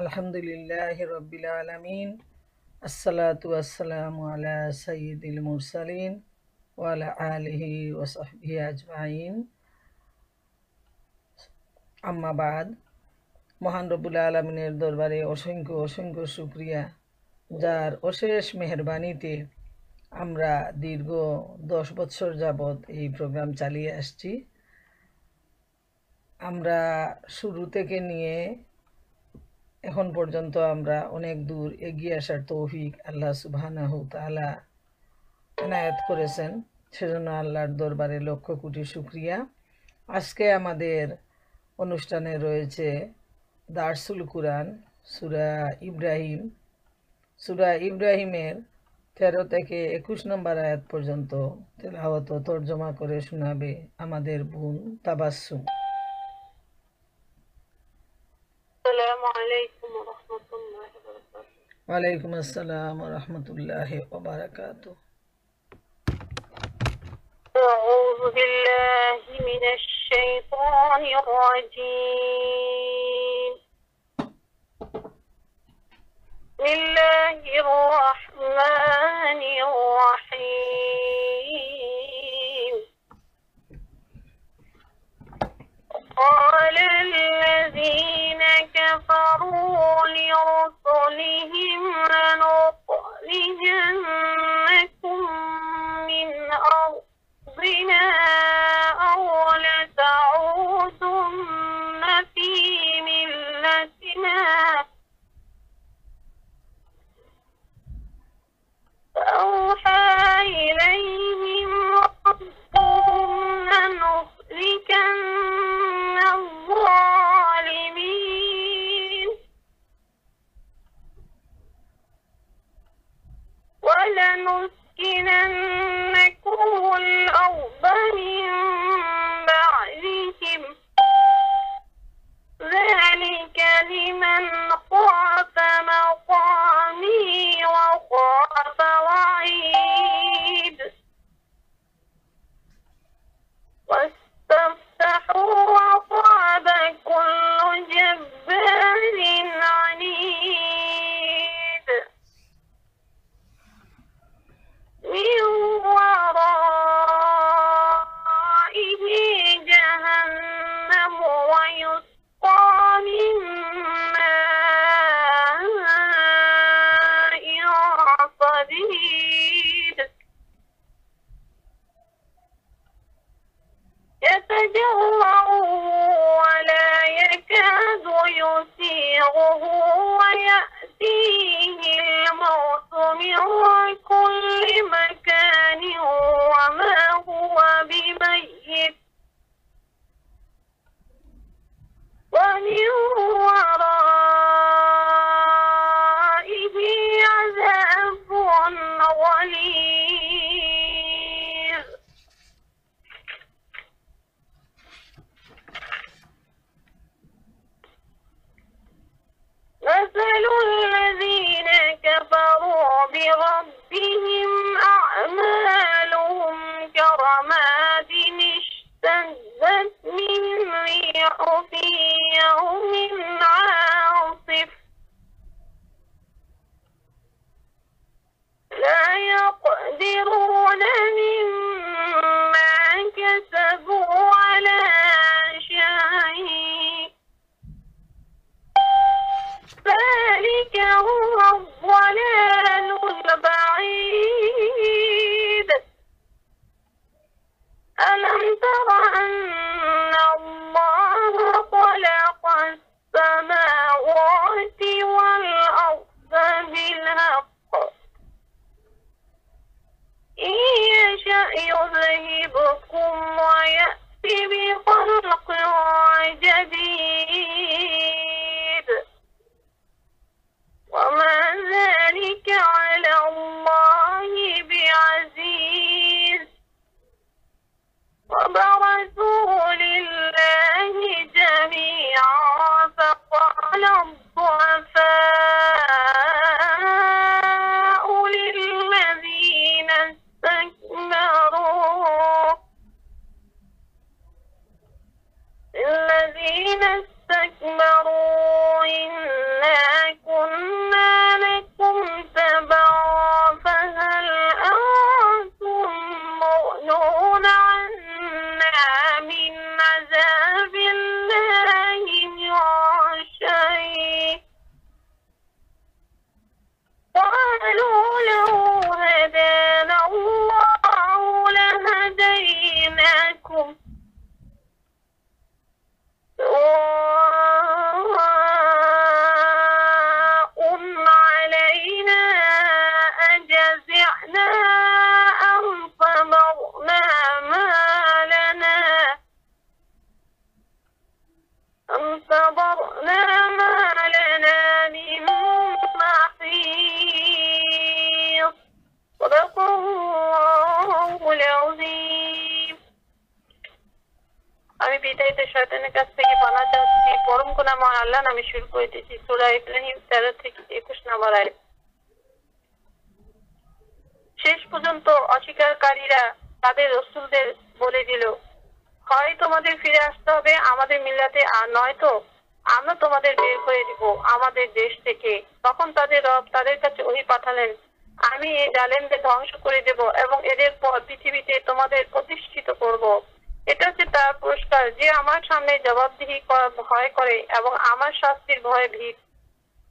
আলহামদুলিল্লাহ আম্মাবাদ মহান রবুল আলমিনের দরবারে অসংখ্য অসংখ্য শুক্রিয়া যার অশেষ মেহরবানিতে আমরা দীর্ঘ দশ বছর যাবৎ এই প্রোগ্রাম চালিয়ে আসছি আমরা শুরু থেকে নিয়ে এখন পর্যন্ত আমরা অনেক দূর এগিয়ে আসার তৌফিক আল্লাহ সুবাহ এনায়াত করেছেন সেজন্য আল্লাহর দরবারে লক্ষ কোটি শুক্রিয়া আজকে আমাদের অনুষ্ঠানে রয়েছে দার্সুল কুরআন সুরা ইব্রাহিম সুরা ইব্রাহিমের তেরো থেকে একুশ নম্বর আয়াত পর্যন্ত তেলাহত তর্জমা করে শোনাবে আমাদের বোন তাবাসুম السلام عليكم ورحمة الله وبركاته وعليكم السلام ورحمة الله وبركاته أعوذ بالله من الشيطان الرجيم بسم الله الرحمن الرحيم قال الذين كفروا لرسلهم لنخرجنكم আমার সামনে জবাবদিহি করা ভয় করে এবং আমার শাস্তির ভয়ে ভীত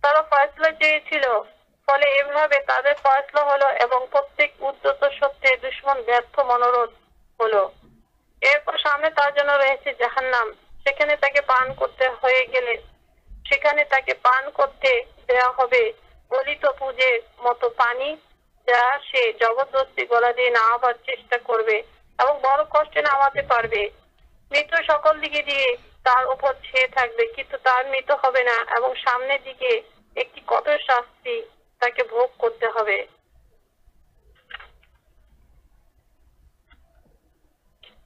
তারা ফয়সলা চেয়েছিল ফলে এভাবে তাদের ফয়সলা হলো এবং প্রত্যেক উদ্যত সত্যে দুশ্মন ব্যর্থ মনোরোধ হলো এরপর সামনে তার জন্য রয়েছে জাহান্নাম সেখানে তাকে পান করতে হয়ে গেলে সেখানে তাকে পান করতে দেয়া হবে গলিত পুজের মতো পানি যা সে জবরদস্তি গলা দিয়ে নেওয়াবার চেষ্টা করবে এবং বড় কষ্টে নামাতে পারবে মৃত্যু সকল দিকে দিয়ে তার উপর ছেয়ে থাকবে কিন্তু তার মৃত্যু হবে না এবং সামনের দিকে একটি কত শাস্তি তাকে ভোগ করতে হবে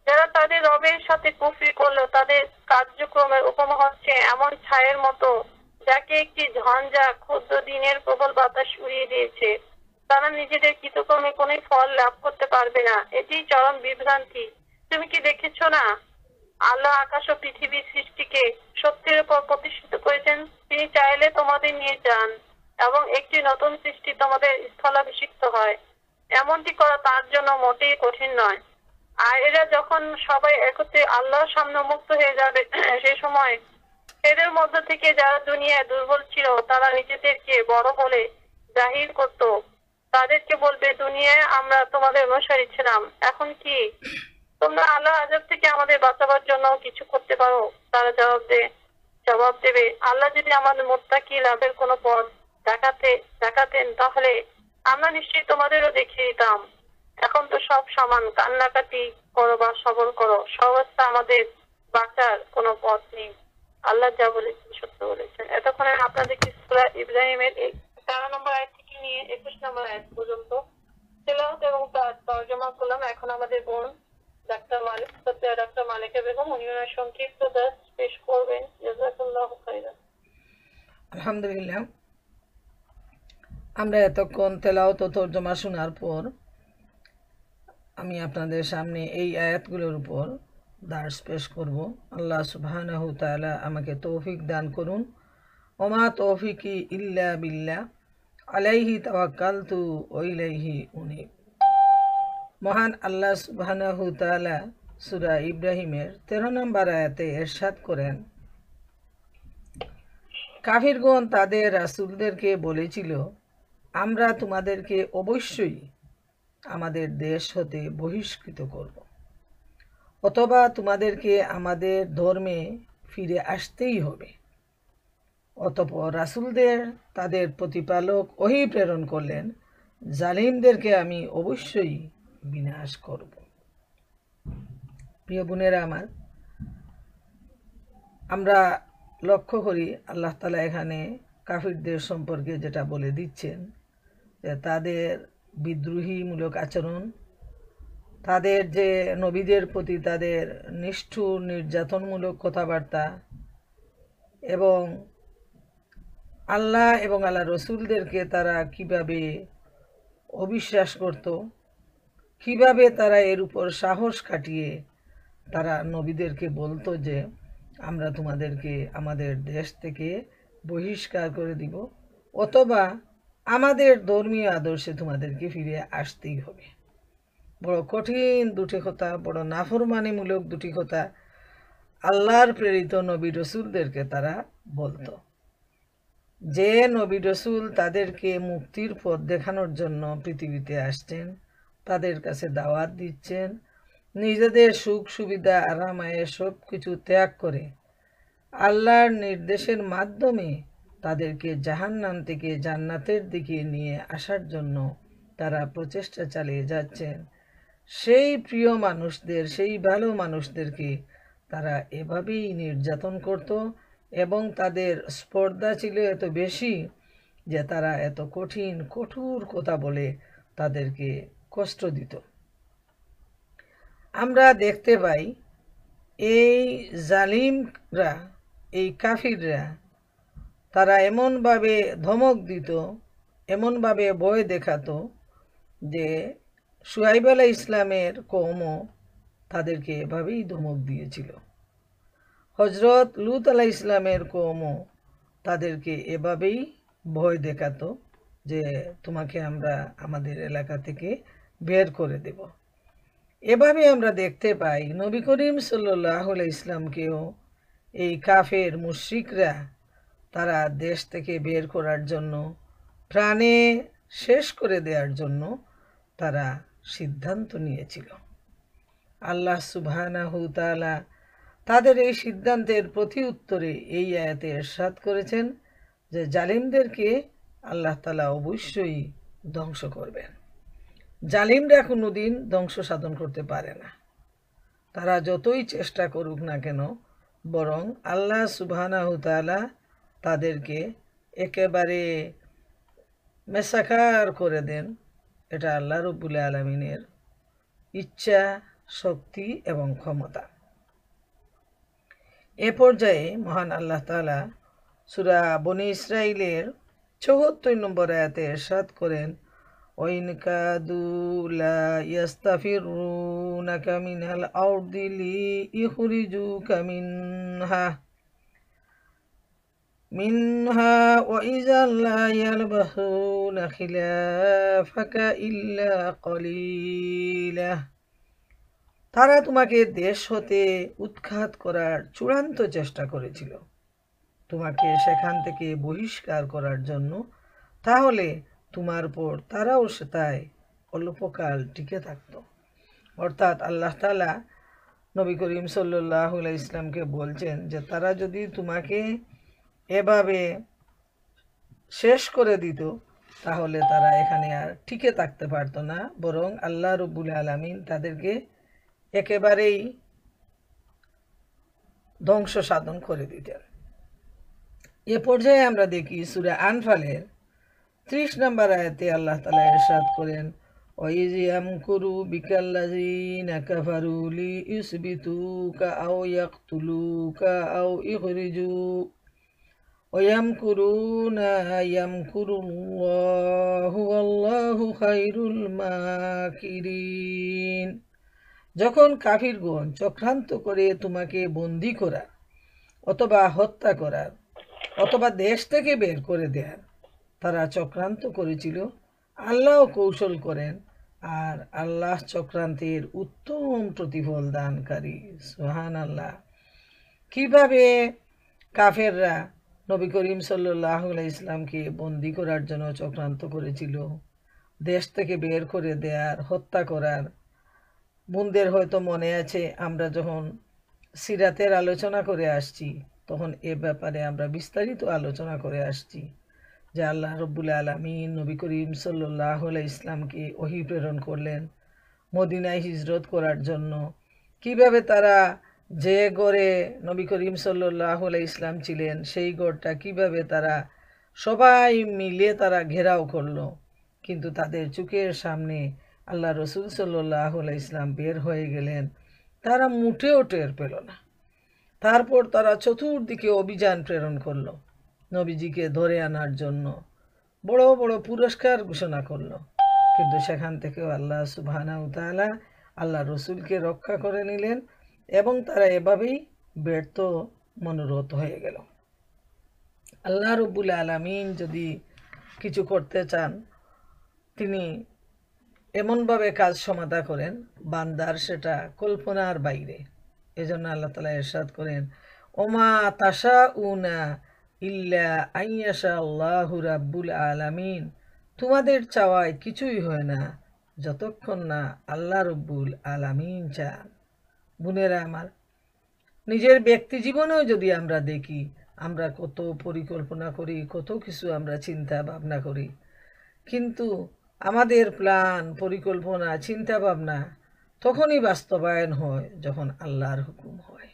যারা তাদের রবের সাথে কুফরি করলো তাদের কার্যক্রমের উপমা হচ্ছে এমন ছায়ের মতো যাকে একটি ঝঞ্ঝা ক্ষুদ্র দিনের প্রবল বাতাস উড়িয়ে দিয়েছে তারা নিজেদের কৃতকর্মে কোন ফল লাভ করতে পারবে না এটি চরম বিভ্রান্তি তুমি কি দেখেছো না আল্লাহ আকাশ ও পৃথিবীর সৃষ্টিকে সত্যের উপর প্রতিষ্ঠিত করেছেন তিনি চাইলে তোমাদের নিয়ে যান এবং একটি নতুন সৃষ্টি তোমাদের স্থলাভিষিক্ত হয় এমনটি করা তার জন্য মোটেই কঠিন নয় আর এরা যখন সবাই একত্রে আল্লাহর সামনে মুক্ত হয়ে যাবে সে সময় এদের মধ্য থেকে যারা দুনিয়ায় দুর্বল ছিল তারা নিজেদেরকে বড় বলে জাহির করত তাদেরকে বলবে দুনিয়ায় আমরা তোমাদের অনুসারী ছিলাম এখন কি তোমরা আল্লাহ আজাব থেকে আমাদের বাঁচাবার জন্য কিছু করতে পারো তারা জবাব দে জবাব দেবে আল্লাহ যদি আমাদের কি লাভের কোনো পথ দেখাতে দেখাতেন তাহলে আমরা নিশ্চয়ই তোমাদেরও দেখিয়ে দিতাম এখন তো সব সমান কান্নাকাটি করো বা সবল করো সহজটা আমাদের বাঁচার কোনো পথ নেই আল্লাহ যা বলেছেন সত্য বলেছেন এতক্ষণে কি সুরা ইব্রাহিমের তেরো নম্বর আয় থেকে নিয়ে একুশ নম্বর আয় পর্যন্ত তেলাহত এবং তার তর্জমা করলাম এখন আমাদের বোন ডাক্তার মালিক সাথে ডাক্তার মালিকা বেগম উনি ওনার সংক্ষিপ্ত দাস পেশ করবেন জাজাকুল্লাহ খাইরা আলহামদুলিল্লাহ আমরা এতক্ষণ তেলাওত তর্জমা শোনার পর আমি আপনাদের সামনে এই আয়াতগুলোর উপর দার্স পেশ করব আল্লাহ সুবহানাহু আমাকে তৌফিক দান করুন ওমা তৌফিক ইল্লা বিল্লা আলাইহি তু ওইলাইহি উনিব মহান আল্লাহ সুবাহ সুরা ইব্রাহিমের তেরো নম্বর আয়াতে এরশাদ করেন কাভিরগণ তাদের রাসুলদেরকে বলেছিল আমরা তোমাদেরকে অবশ্যই আমাদের দেশ হতে বহিষ্কৃত করব অথবা তোমাদেরকে আমাদের ধর্মে ফিরে আসতেই হবে অতপর রাসুলদের তাদের প্রতিপালক ওহি প্রেরণ করলেন জালিমদেরকে আমি অবশ্যই বিনাশ করব প্রিয় বোনেরা আমার আমরা লক্ষ্য করি আল্লাহ তালা এখানে কাফিরদের সম্পর্কে যেটা বলে দিচ্ছেন যে তাদের বিদ্রোহীমূলক আচরণ তাদের যে নবীদের প্রতি তাদের নিষ্ঠুর নির্যাতনমূলক কথাবার্তা এবং আল্লাহ এবং আল্লাহ রসুলদেরকে তারা কিভাবে অবিশ্বাস করতো কিভাবে তারা এর উপর সাহস কাটিয়ে তারা নবীদেরকে বলতো যে আমরা তোমাদেরকে আমাদের দেশ থেকে বহিষ্কার করে দিব অথবা আমাদের ধর্মীয় আদর্শে তোমাদেরকে ফিরে আসতেই হবে বড় কঠিন দুটি কথা বড় নাফরমানিমূলক দুটি কথা আল্লাহর প্রেরিত নবী রসুলদেরকে তারা বলতো যে নবী রসুল তাদেরকে মুক্তির পথ দেখানোর জন্য পৃথিবীতে আসছেন তাদের কাছে দাওয়াত দিচ্ছেন নিজেদের সুখ সুবিধা আরামায়ে সব কিছু ত্যাগ করে আল্লাহর নির্দেশের মাধ্যমে তাদেরকে জাহান্নাম থেকে জান্নাতের দিকে নিয়ে আসার জন্য তারা প্রচেষ্টা চালিয়ে যাচ্ছেন সেই প্রিয় মানুষদের সেই ভালো মানুষদেরকে তারা এভাবেই নির্যাতন করত এবং তাদের স্পর্ধা ছিল এত বেশি যে তারা এত কঠিন কঠোর কথা বলে তাদেরকে কষ্ট দিত আমরা দেখতে পাই এই জালিমরা এই কাফিররা তারা এমনভাবে ধমক দিত এমনভাবে ভয় দেখাতো যে সুহাইব আলাহ ইসলামের কমও তাদেরকে এভাবেই ধমক দিয়েছিল হজরত লুত আলা ইসলামের কমও তাদেরকে এভাবেই ভয় দেখাতো যে তোমাকে আমরা আমাদের এলাকা থেকে বের করে দেব এভাবে আমরা দেখতে পাই নবী করিম সাল্লাহ ইসলামকেও এই কাফের মুশ্রিকরা তারা দেশ থেকে বের করার জন্য প্রাণে শেষ করে দেওয়ার জন্য তারা সিদ্ধান্ত নিয়েছিল আল্লাহ সুবাহ তাদের এই সিদ্ধান্তের প্রতি উত্তরে এই আয়াতে এরশাদ করেছেন যে জালিমদেরকে আল্লাহ তালা অবশ্যই ধ্বংস করবেন জালিমরা কোনো দিন ধ্বংস সাধন করতে পারে না তারা যতই চেষ্টা করুক না কেন বরং আল্লাহ সুবাহানাহতালা তাদেরকে একেবারে মেসাকার করে দেন এটা আল্লাহ রব্বুল আলমিনের ইচ্ছা শক্তি এবং ক্ষমতা এ পর্যায়ে মহান আল্লাহ তালা সুরা বনি ইসরায়েলের চৌহত্তর নম্বর আয়াতে এরশাদ করেন وإن كادوا لا يستفرونك من الأرض ليخرجوك منها منها وإذا لا يلبثون خلافك إلا قليلا তারা তোমাকে দেশ হতে উৎখাত করার চূড়ান্ত চেষ্টা করেছিল তোমাকে সেখান থেকে বহিষ্কার করার জন্য তাহলে তোমার পর তারাও সেটাই অল্পকাল টিকে থাকত অর্থাৎ আল্লাহ তালা নবী করিম সাল্লাহ ইসলামকে বলছেন যে তারা যদি তোমাকে এভাবে শেষ করে দিত তাহলে তারা এখানে আর টিকে থাকতে পারতো না বরং আল্লাহ রব্বুল আলমিন তাদেরকে একেবারেই ধ্বংস সাধন করে দিতেন এ পর্যায়ে আমরা দেখি সুরা আনফালের ত্রিশ নম্বর আয়াতে আল্লাহ তালা এরশাদ করেন ওয়াইজিয়াম কুরু বিকাল্লাযিনা কাফারু লি ইউসবিতুকা আও ইয়াকতুলুকা আও ইখরিজু ওয়ায়ামকুরুনা ইয়ামকুরুল্লাহু ওয়াল্লাহু খায়রুল মাকিরিন যখন কাফিরগণ চক্রান্ত করে তোমাকে বন্দি করা অথবা হত্যা করার অথবা দেশ থেকে বের করে দেয়ার তারা চক্রান্ত করেছিল আল্লাহ কৌশল করেন আর আল্লাহ চক্রান্তের উত্তম প্রতিফল দানকারী সোহান আল্লাহ কীভাবে কাফেররা নবী করিম সাল্লাহ ইসলামকে বন্দি করার জন্য চক্রান্ত করেছিল দেশ থেকে বের করে দেয়ার হত্যা করার বোনদের হয়তো মনে আছে আমরা যখন সিরাতের আলোচনা করে আসছি তখন এ ব্যাপারে আমরা বিস্তারিত আলোচনা করে আসছি যে আল্লাহ রব্বুল আলমিন নবী করিম সাল্লাহ ইসলামকে ওহি প্রেরণ করলেন মদিনায় হিজরত করার জন্য কিভাবে তারা যে গড়ে নবী করিম সাল্লাহ ইসলাম ছিলেন সেই গড়টা কিভাবে তারা সবাই মিলে তারা ঘেরাও করলো কিন্তু তাদের চোখের সামনে আল্লাহ রসুল সাল্লাহ ইসলাম বের হয়ে গেলেন তারা মুঠেও টের পেল না তারপর তারা চতুর্দিকে অভিযান প্রেরণ করলো নবীজিকে ধরে আনার জন্য বড় বড় পুরস্কার ঘোষণা করল কিন্তু সেখান থেকেও আল্লাহ সুবাহানা উতালা আল্লাহ রসুলকে রক্ষা করে নিলেন এবং তারা এভাবেই ব্যর্থ মনোরত হয়ে গেল আল্লাহ রবুল আলমিন যদি কিছু করতে চান তিনি এমনভাবে কাজ সমাধা করেন বান্দার সেটা কল্পনার বাইরে এজন্য আল্লাহ তালা এরশাদ করেন ওমা তাসা উনা ইল্লা আইয়াশা আল্লাহ রাব্বুল আলামিন তোমাদের চাওয়ায় কিছুই হয় না যতক্ষণ না আল্লাহ রব্বুল আলামিন চান বোনেরা আমার নিজের ব্যক্তি জীবনেও যদি আমরা দেখি আমরা কত পরিকল্পনা করি কত কিছু আমরা চিন্তা ভাবনা করি কিন্তু আমাদের প্ল্যান পরিকল্পনা চিন্তা ভাবনা তখনই বাস্তবায়ন হয় যখন আল্লাহর হুকুম হয়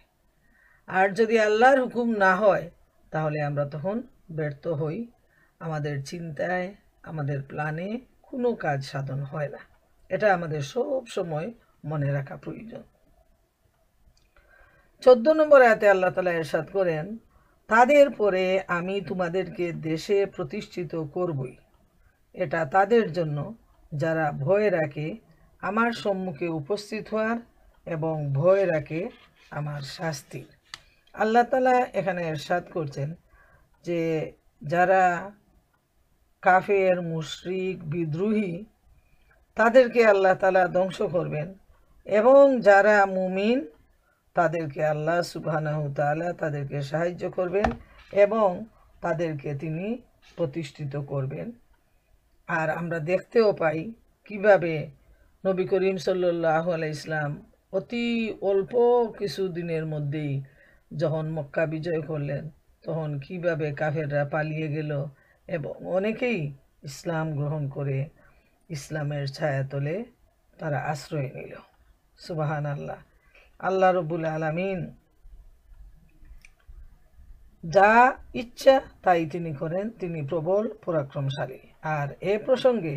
আর যদি আল্লাহর হুকুম না হয় তাহলে আমরা তখন ব্যর্থ হই আমাদের চিন্তায় আমাদের প্ল্যানে কোনো কাজ সাধন হয় না এটা আমাদের সব সময় মনে রাখা প্রয়োজন চোদ্দ নম্বর আয়তে আল্লাহ তালা এরশাদ করেন তাদের পরে আমি তোমাদেরকে দেশে প্রতিষ্ঠিত করবই এটা তাদের জন্য যারা ভয় রাখে আমার সম্মুখে উপস্থিত হওয়ার এবং ভয় রাখে আমার শাস্তির আল্লাহ তালা এখানে এরশাদ করছেন যে যারা কাফের মুশরিক বিদ্রোহী তাদেরকে আল্লাহ তালা ধ্বংস করবেন এবং যারা মুমিন তাদেরকে আল্লাহ সুবাহ তালা তাদেরকে সাহায্য করবেন এবং তাদেরকে তিনি প্রতিষ্ঠিত করবেন আর আমরা দেখতেও পাই কিভাবে নবী করিম সাল্লাহ আলাইসলাম ইসলাম অতি অল্প কিছু দিনের মধ্যেই যখন মক্কা বিজয় করলেন তখন কিভাবে কাফেররা পালিয়ে গেল এবং অনেকেই ইসলাম গ্রহণ করে ইসলামের ছায়া তোলে তারা আশ্রয় নিল সুবাহান আল্লাহ আল্লাহ রবুল আলমিন যা ইচ্ছা তাই তিনি করেন তিনি প্রবল পরাক্রমশালী আর এ প্রসঙ্গে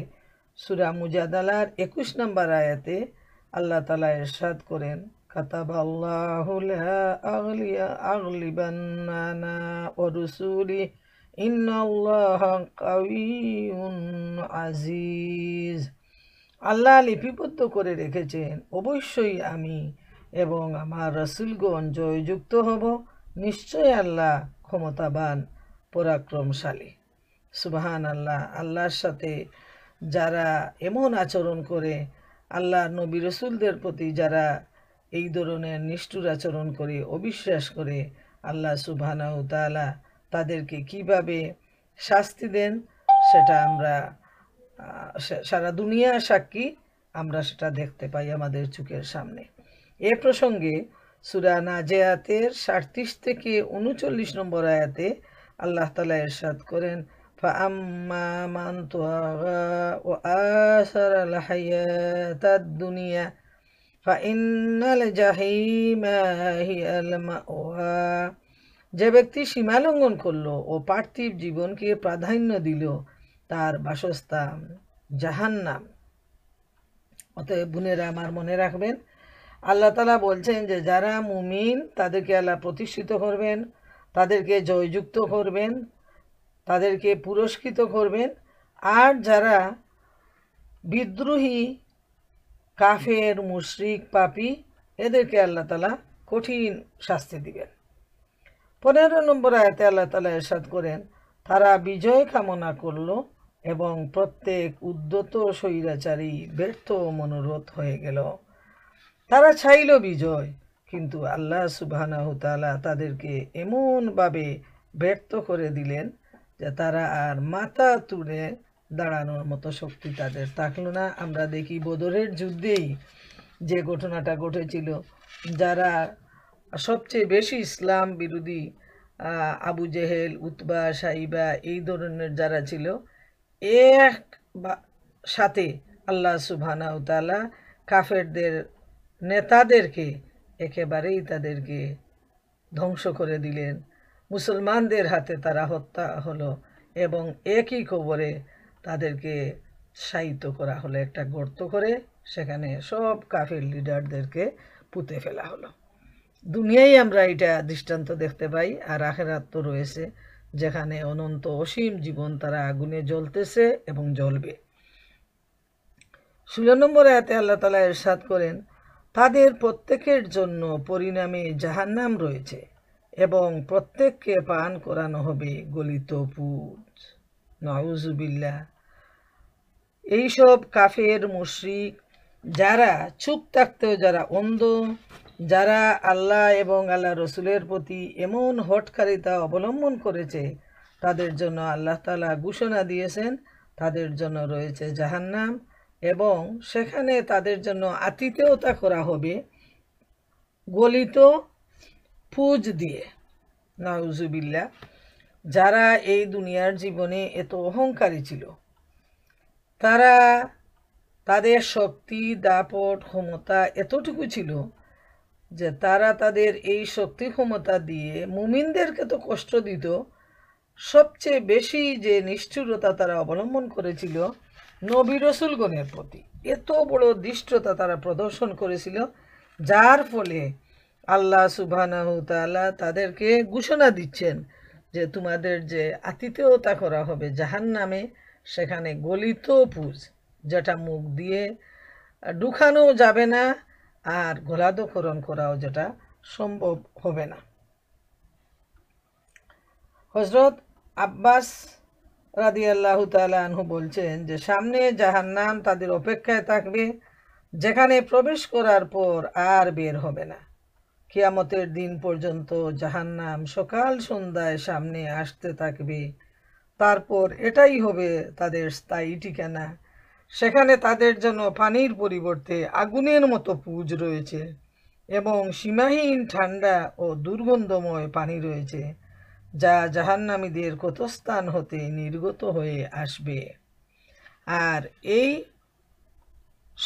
সুরা মুজাদালার একুশ নম্বর আয়াতে আল্লাহ তালা এরশাদ করেন كتب الله لا أغلي أغلبن أنا ورسولي إن الله قوي عزيز আল্লাহ লিপিবদ্ধ করে রেখেছেন অবশ্যই আমি এবং আমার রসুলগণ জয়যুক্ত হব নিশ্চয় আল্লাহ ক্ষমতাবান পরাক্রমশালী সুবাহান আল্লাহ আল্লাহর সাথে যারা এমন আচরণ করে আল্লাহ নবী রসুলদের প্রতি যারা এই ধরনের নিষ্ঠুর আচরণ করে অবিশ্বাস করে আল্লাহ সুবহানাহু তাআলা তাদেরকে কিভাবে শাস্তি দেন সেটা আমরা সারা দুনিয়া সাক্ষী আমরা সেটা দেখতে পাই আমাদের চোখের সামনে এ প্রসঙ্গে সুরা নাজেয়াতের সাতত্রিশ থেকে উনচল্লিশ নম্বর আয়াতে আল্লাহ তালা এরশাদ করেন ফাম্মা ও আসার দুনিয়া যে ব্যক্তি সীমা লঙ্ঘন করলো ও পার্থিব জীবনকে প্রাধান্য দিল তার বাসস্থান জাহান্নাম অতএব বোনেরা আমার মনে রাখবেন আল্লাহ তালা বলছেন যে যারা মুমিন তাদেরকে আল্লাহ প্রতিষ্ঠিত করবেন তাদেরকে জয়যুক্ত করবেন তাদেরকে পুরস্কৃত করবেন আর যারা বিদ্রোহী কাফের মুশরিক পাপি এদেরকে আল্লাহ তালা কঠিন শাস্তি দিবেন পনেরো নম্বর আয়তে আল্লাহ তালা এরশাদ করেন তারা বিজয় কামনা করল এবং প্রত্যেক উদ্যত স্বৈরাচারী ব্যর্থ মনোরোধ হয়ে গেল তারা চাইল বিজয় কিন্তু আল্লাহ সুবাহ তাদেরকে এমনভাবে ব্যর্থ করে দিলেন যে তারা আর মাথা তুলে দাঁড়ানোর মতো শক্তি তাদের থাকলো না আমরা দেখি বদরের যুদ্ধেই যে ঘটনাটা ঘটেছিল যারা সবচেয়ে বেশি ইসলাম বিরোধী আবু জেহেল উতবা সাইবা এই ধরনের যারা ছিল এক সাথে আল্লাহ উতালা কাফেরদের নেতাদেরকে একেবারেই তাদেরকে ধ্বংস করে দিলেন মুসলমানদের হাতে তারা হত্যা হলো এবং একই খবরে তাদেরকে সাহিত করা হলো একটা গর্ত করে সেখানে সব কাফের লিডারদেরকে পুঁতে ফেলা হলো দুনিয়ায় আমরা এটা দৃষ্টান্ত দেখতে পাই আর আখেরাত তো রয়েছে যেখানে অনন্ত অসীম জীবন তারা আগুনে জ্বলতেছে এবং জ্বলবে ষোলো নম্বর এতে আল্লাহ তালা এরশাদ করেন তাদের প্রত্যেকের জন্য পরিণামে জাহান্নাম রয়েছে এবং প্রত্যেককে পান করানো হবে গলিত পুজ নজুবিল্লা এইসব কাফের মুশ্রিক যারা চুপ থাকতেও যারা অন্ধ যারা আল্লাহ এবং আল্লাহ রসুলের প্রতি এমন হটকারিতা অবলম্বন করেছে তাদের জন্য আল্লাহ তালা ঘোষণা দিয়েছেন তাদের জন্য রয়েছে জাহান্নাম এবং সেখানে তাদের জন্য আতিথেয়তা করা হবে গলিত পুজ দিয়ে নাউজুবিল্লা যারা এই দুনিয়ার জীবনে এত অহংকারী ছিল তারা তাদের শক্তি দাপট ক্ষমতা এতটুকু ছিল যে তারা তাদের এই শক্তি ক্ষমতা দিয়ে মুমিনদেরকে তো কষ্ট দিত সবচেয়ে বেশি যে নিষ্ঠুরতা তারা অবলম্বন করেছিল নবী রসুলগণের প্রতি এত বড় দৃষ্টতা তারা প্রদর্শন করেছিল যার ফলে আল্লাহ সুবাহ তাদেরকে ঘোষণা দিচ্ছেন যে তোমাদের যে আতিথেয়তা করা হবে জাহান নামে সেখানে গলিত পুজ যেটা মুখ দিয়ে ঢুকানো যাবে না আর গোলাদকরণ করাও যেটা সম্ভব হবে না হজরত আব্বাস রাদি আল্লাহ তালু বলছেন যে সামনে যাহার নাম তাদের অপেক্ষায় থাকবে যেখানে প্রবেশ করার পর আর বের হবে না কিয়ামতের দিন পর্যন্ত জাহান্নাম সকাল সন্ধ্যায় সামনে আসতে থাকবে তারপর এটাই হবে তাদের স্থায়ী ঠিকানা সেখানে তাদের জন্য পানির পরিবর্তে আগুনের মতো পুজ রয়েছে এবং সীমাহীন ঠান্ডা ও দুর্গন্ধময় পানি রয়েছে যা জাহান্নামীদের কতস্থান হতে নির্গত হয়ে আসবে আর এই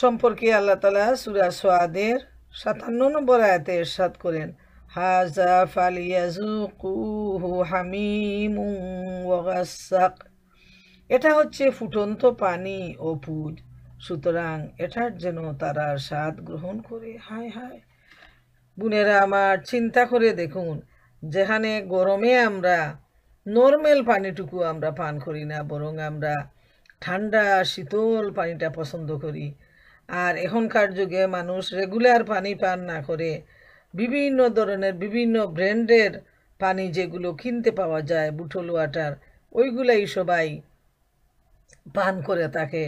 সম্পর্কে আল্লাহ তালা সুরা সোয়াদের সাতান্ন নম্বর আয়াতে এরশাদ করেন هذا فليذوقوه حميم وغسق এটা হচ্ছে ফুটন্ত পানি ও পুজ সুতরাং এটার যেন তারা স্বাদ গ্রহণ করে হায় হায় বোনেরা আমার চিন্তা করে দেখুন যেখানে গরমে আমরা নর্মেল পানিটুকু আমরা পান করি না বরং আমরা ঠান্ডা শীতল পানিটা পছন্দ করি আর এখনকার যুগে মানুষ রেগুলার পানি পান না করে বিভিন্ন ধরনের বিভিন্ন ব্র্যান্ডের পানি যেগুলো কিনতে পাওয়া যায় বুটল ওয়াটার ওইগুলাই সবাই পান করে থাকে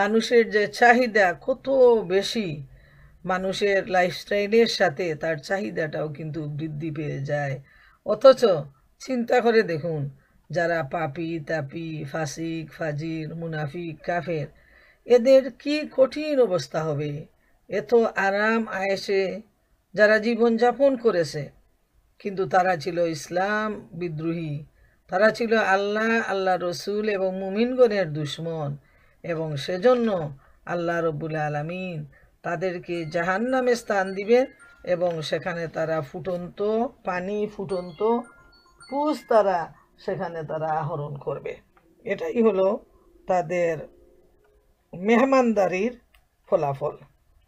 মানুষের যে চাহিদা কত বেশি মানুষের লাইফস্টাইলের সাথে তার চাহিদাটাও কিন্তু বৃদ্ধি পেয়ে যায় অথচ চিন্তা করে দেখুন যারা পাপি তাপি ফাসিক ফাজির মুনাফিক কাফের এদের কি কঠিন অবস্থা হবে এত আরাম আয়েসে যারা জীবনযাপন করেছে কিন্তু তারা ছিল ইসলাম বিদ্রোহী তারা ছিল আল্লাহ আল্লাহ রসুল এবং মুমিনগণের দুশ্মন এবং সেজন্য আল্লাহ রব্বুল আলমিন তাদেরকে জাহান নামে স্থান দিবেন এবং সেখানে তারা ফুটন্ত পানি ফুটন্ত পুষ তারা সেখানে তারা আহরণ করবে এটাই হলো তাদের মেহমানদারির ফলাফল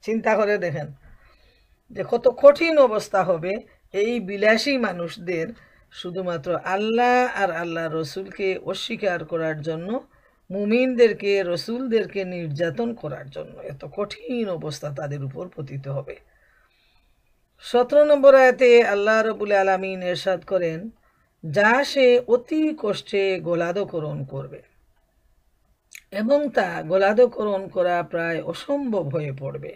চিন্তা করে দেখেন যে কত কঠিন অবস্থা হবে এই বিলাসী মানুষদের শুধুমাত্র আল্লাহ আর আল্লাহ রসুলকে অস্বীকার করার জন্য মুমিনদেরকে রসুলদেরকে নির্যাতন করার জন্য এত কঠিন অবস্থা তাদের উপর পতিত হবে সতেরো নম্বর আয়তে আল্লাহ রবুল আলমিন এরশাদ করেন যা সে অতি কষ্টে গোলাদকরণ করবে এবং তা গোলাদকরণ করা প্রায় অসম্ভব হয়ে পড়বে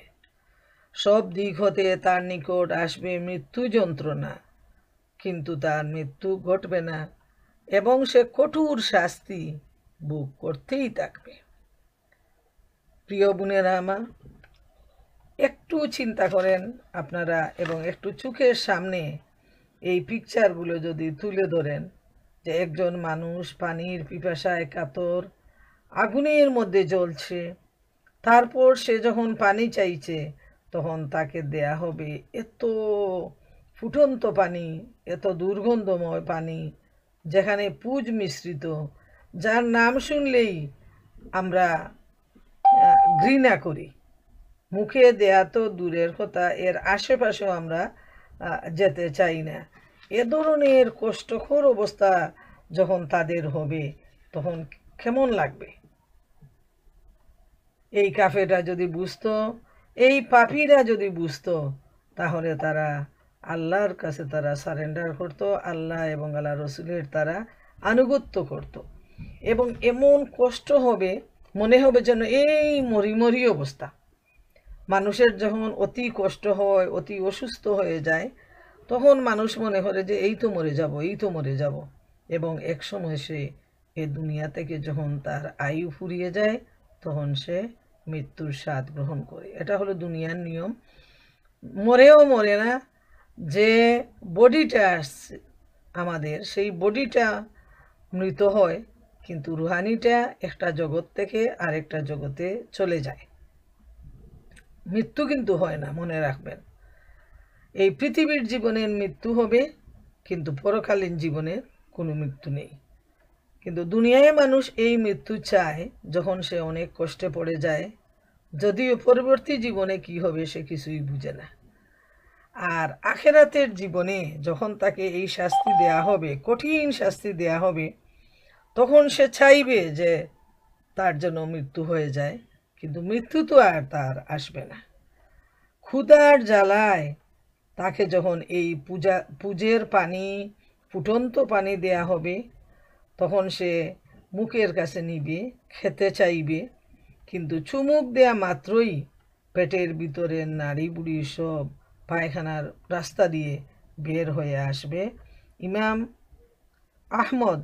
সব দিক হতে তার নিকট আসবে মৃত্যু যন্ত্রণা কিন্তু তার মৃত্যু ঘটবে না এবং সে কঠোর শাস্তি বুক করতেই থাকবে প্রিয় বোনের আমার একটু চিন্তা করেন আপনারা এবং একটু চোখের সামনে এই পিকচারগুলো যদি তুলে ধরেন যে একজন মানুষ পানির পিপাসায় কাতর আগুনের মধ্যে জ্বলছে তারপর সে যখন পানি চাইছে তখন তাকে দেয়া হবে এত ফুটন্ত পানি এত দুর্গন্ধময় পানি যেখানে পুজ মিশ্রিত যার নাম শুনলেই আমরা ঘৃণা করি মুখে দেয়া তো দূরের কথা এর আশেপাশেও আমরা যেতে চাই না এ ধরনের কষ্টকর অবস্থা যখন তাদের হবে তখন কেমন লাগবে এই কাফেটা যদি বুঝতো এই পাপিরা যদি বুঝত তাহলে তারা আল্লাহর কাছে তারা সারেন্ডার করত আল্লাহ এবং আল্লাহ রসুলের তারা আনুগত্য করত এবং এমন কষ্ট হবে মনে হবে যেন এই মরিমরি অবস্থা মানুষের যখন অতি কষ্ট হয় অতি অসুস্থ হয়ে যায় তখন মানুষ মনে করে যে এই তো মরে যাব এই তো মরে যাব এবং এক সময় সে এ দুনিয়া থেকে যখন তার আয়ু ফুরিয়ে যায় তখন সে মৃত্যুর স্বাদ গ্রহণ করে এটা হলো দুনিয়ার নিয়ম মরেও মরে না যে বডিটা আসছে আমাদের সেই বডিটা মৃত হয় কিন্তু রুহানিটা একটা জগৎ থেকে আরেকটা জগতে চলে যায় মৃত্যু কিন্তু হয় না মনে রাখবেন এই পৃথিবীর জীবনের মৃত্যু হবে কিন্তু পরকালীন জীবনের কোনো মৃত্যু নেই কিন্তু দুনিয়ায় মানুষ এই মৃত্যু চায় যখন সে অনেক কষ্টে পড়ে যায় যদিও পরবর্তী জীবনে কি হবে সে কিছুই বুঝে না আর আখেরাতের জীবনে যখন তাকে এই শাস্তি দেয়া হবে কঠিন শাস্তি দেয়া হবে তখন সে চাইবে যে তার যেন মৃত্যু হয়ে যায় কিন্তু মৃত্যু তো আর তার আসবে না ক্ষুধার জ্বালায় তাকে যখন এই পূজা পূজের পানি ফুটন্ত পানি দেয়া হবে তখন সে মুখের কাছে নিবে খেতে চাইবে কিন্তু চুমুক দেয়া মাত্রই পেটের ভিতরের নারী বুড়ি সব পায়খানার রাস্তা দিয়ে বের হয়ে আসবে ইমাম আহমদ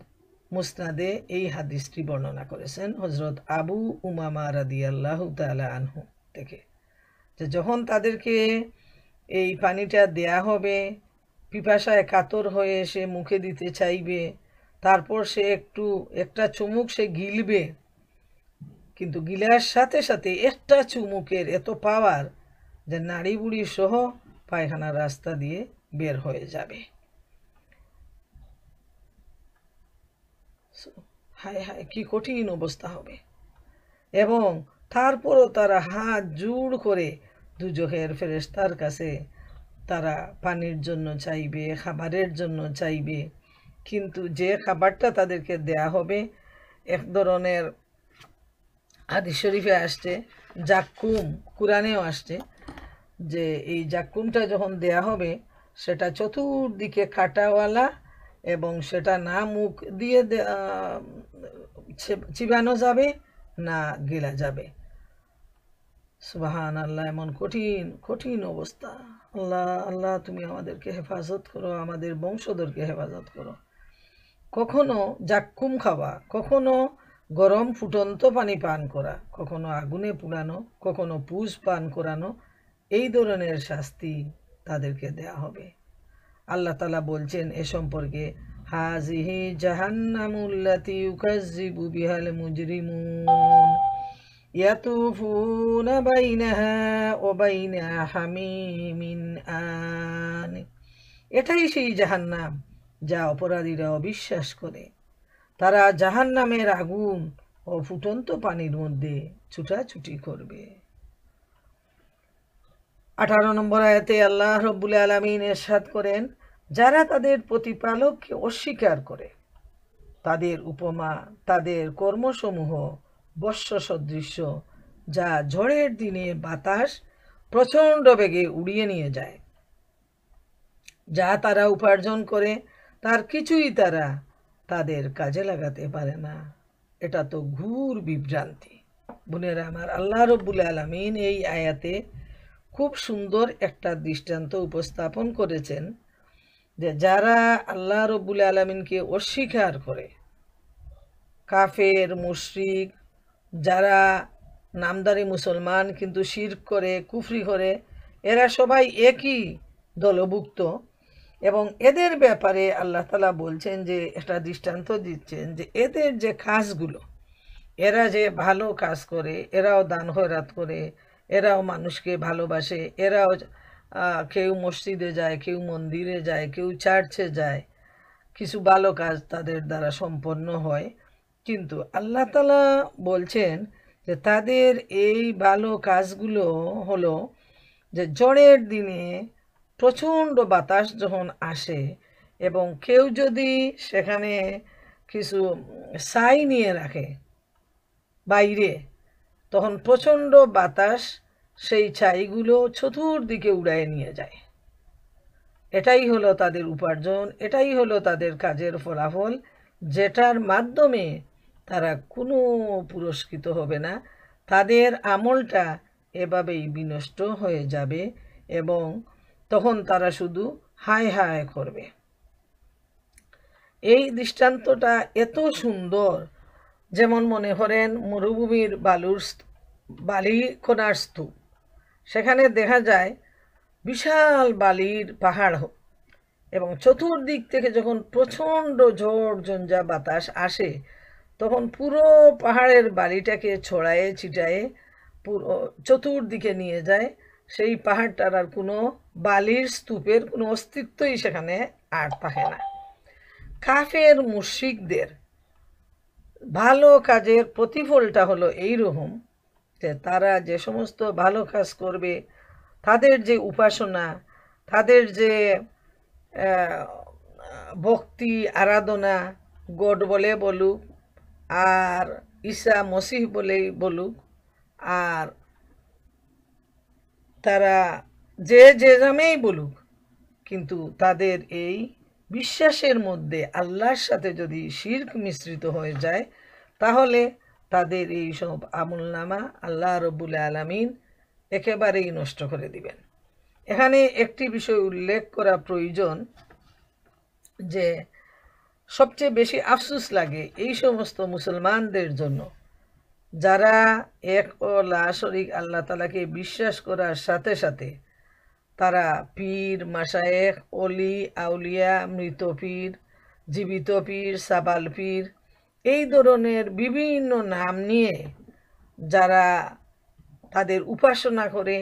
মুসনাদে এই হাদিসটি বর্ণনা করেছেন হজরত আবু উমামা রাদি আল্লাহ আনহু থেকে যে যখন তাদেরকে এই পানিটা দেয়া হবে পিপাসায় কাতর হয়ে সে মুখে দিতে চাইবে তারপর সে একটু একটা চুমুক সে গিলবে কিন্তু গিলার সাথে সাথে একটা চুমুকের এত পাওয়ার যে নাড়ি বুড়ি সহ পায়খানার রাস্তা দিয়ে বের হয়ে যাবে হায় হায় কি কঠিন অবস্থা হবে এবং তারপরও তারা হাত জোড় করে দুজকের ফেরেস্তার কাছে তারা পানির জন্য চাইবে খাবারের জন্য চাইবে কিন্তু যে খাবারটা তাদেরকে দেয়া হবে এক ধরনের হাদিস শরীফে আসছে জাকুম কোরআনেও আসছে যে এই জাকুমটা যখন দেয়া হবে সেটা চতুর্দিকে কাটাওয়ালা এবং সেটা না মুখ দিয়ে চিবানো যাবে না গেলা যাবে সুবাহান আল্লাহ এমন কঠিন কঠিন অবস্থা আল্লাহ আল্লাহ তুমি আমাদেরকে হেফাজত করো আমাদের বংশধরকে হেফাজত করো কখনো জাকুম খাওয়া কখনো গরম ফুটন্ত পানি পান করা কখনো আগুনে পুড়ানো কখনো পুষ পান করানো এই ধরনের শাস্তি তাদেরকে দেয়া হবে আল্লাহ তালা বলছেন এ সম্পর্কে হাজিহি জাহান্নামুল্লাতি উকাজিবু বিহাল মুজরিমুন ইয়াতুফুন বাইনাহা ও বাইনা হামিমিন আন এটাই সেই জাহান্নাম যা অপরাধীরা অবিশ্বাস করে তারা জাহান নামের আগুন ও ফুটন্ত পানির মধ্যে ছুটাছুটি করবে আঠারো নম্বর আয়াতে আল্লাহ রব্বুল আলমিন এরশাদ করেন যারা তাদের প্রতিপালককে অস্বীকার করে তাদের উপমা তাদের কর্মসমূহ বর্ষ সদৃশ্য যা ঝড়ের দিনে বাতাস প্রচণ্ড বেগে উড়িয়ে নিয়ে যায় যা তারা উপার্জন করে তার কিছুই তারা তাদের কাজে লাগাতে পারে না এটা তো ঘুর বিভ্রান্তি বোনেরা আমার আল্লাহ রব্বুল আলমিন এই আয়াতে খুব সুন্দর একটা দৃষ্টান্ত উপস্থাপন করেছেন যে যারা আল্লাহ রব্বুল আলমিনকে অস্বীকার করে কাফের মুশরিক যারা নামদারি মুসলমান কিন্তু শির করে কুফরি করে এরা সবাই একই দলভুক্ত এবং এদের ব্যাপারে আল্লাহ তালা বলছেন যে একটা দৃষ্টান্ত দিচ্ছেন যে এদের যে কাজগুলো এরা যে ভালো কাজ করে এরাও দান হয়রাত করে এরাও মানুষকে ভালোবাসে এরাও কেউ মসজিদে যায় কেউ মন্দিরে যায় কেউ চার্চে যায় কিছু ভালো কাজ তাদের দ্বারা সম্পন্ন হয় কিন্তু আল্লাহ তালা বলছেন যে তাদের এই ভালো কাজগুলো হলো যে জ্বরের দিনে প্রচণ্ড বাতাস যখন আসে এবং কেউ যদি সেখানে কিছু ছাই নিয়ে রাখে বাইরে তখন প্রচণ্ড বাতাস সেই ছাইগুলো চতুর্দিকে উড়ায় নিয়ে যায় এটাই হলো তাদের উপার্জন এটাই হলো তাদের কাজের ফলাফল যেটার মাধ্যমে তারা কোনো পুরস্কৃত হবে না তাদের আমলটা এভাবেই বিনষ্ট হয়ে যাবে এবং তখন তারা শুধু হায় হায় করবে এই দৃষ্টান্তটা এত সুন্দর যেমন মনে করেন মরুভূমির বালুর বালিকোনার স্তূপ সেখানে দেখা যায় বিশাল বালির পাহাড় এবং চতুর্দিক থেকে যখন প্রচণ্ড ঝড় ঝঞ্ঝা বাতাস আসে তখন পুরো পাহাড়ের বালিটাকে ছড়ায়ে ছিটায়ে পুরো চতুর্দিকে নিয়ে যায় সেই পাহাড়টার আর কোনো বালির স্তূপের কোনো অস্তিত্বই সেখানে আর থাকে না কাফের মুশিকদের ভালো কাজের প্রতিফলটা হলো এইরকম যে তারা যে সমস্ত ভালো কাজ করবে তাদের যে উপাসনা তাদের যে ভক্তি আরাধনা গড বলে বলুক আর ঈশা মসিহ বলেই বলুক আর তারা যে যে নামেই বলুক কিন্তু তাদের এই বিশ্বাসের মধ্যে আল্লাহর সাথে যদি শির্ক মিশ্রিত হয়ে যায় তাহলে তাদের এই সব আমুল নামা আল্লাহ রব্বুল আলমিন একেবারেই নষ্ট করে দিবেন এখানে একটি বিষয় উল্লেখ করা প্রয়োজন যে সবচেয়ে বেশি আফসুস লাগে এই সমস্ত মুসলমানদের জন্য যারা এক ও লাশরিক আল্লাহ তালাকে বিশ্বাস করার সাথে সাথে তারা পীর মাসায়েক অলি আউলিয়া মৃত পীর জীবিত পীর সাবাল পীর এই ধরনের বিভিন্ন নাম নিয়ে যারা তাদের উপাসনা করে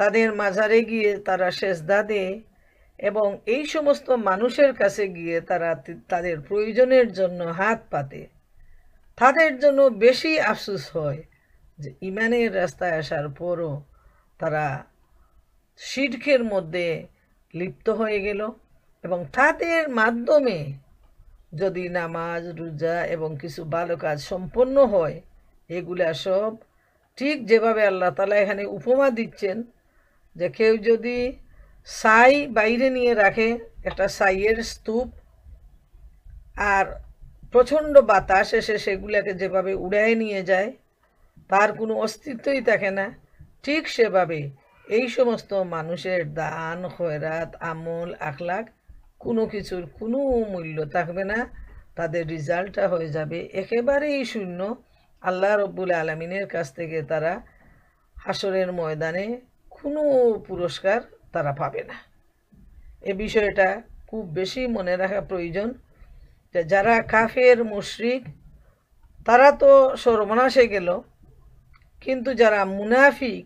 তাদের মাঝারে গিয়ে তারা শেষ দাদে এবং এই সমস্ত মানুষের কাছে গিয়ে তারা তাদের প্রয়োজনের জন্য হাত পাতে তাদের জন্য বেশি আফসুস হয় যে ইমানের রাস্তায় আসার পরও তারা শিরখের মধ্যে লিপ্ত হয়ে গেল এবং তাদের মাধ্যমে যদি নামাজ রোজা এবং কিছু ভালো কাজ সম্পন্ন হয় এগুলা সব ঠিক যেভাবে আল্লাহ তালা এখানে উপমা দিচ্ছেন যে কেউ যদি সাই বাইরে নিয়ে রাখে একটা সাইয়ের স্তূপ আর প্রচণ্ড বাতাস এসে সেগুলোকে যেভাবে উড়ায় নিয়ে যায় তার কোনো অস্তিত্বই থাকে না ঠিক সেভাবে এই সমস্ত মানুষের দান খয়রাত আমল আখলাক কোনো কিছুর কোনো মূল্য থাকবে না তাদের রিজাল্টটা হয়ে যাবে একেবারেই শূন্য আল্লাহ রব্বুল আলমিনের কাছ থেকে তারা হাসরের ময়দানে কোনো পুরস্কার তারা পাবে না এ বিষয়টা খুব বেশি মনে রাখা প্রয়োজন যে যারা কাফের মুশরিক তারা তো সর্বনাশে গেল কিন্তু যারা মুনাফিক